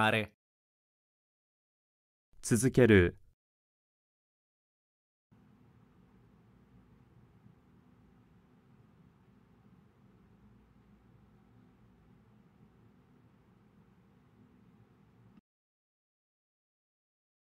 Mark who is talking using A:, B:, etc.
A: continuare.
B: 続ける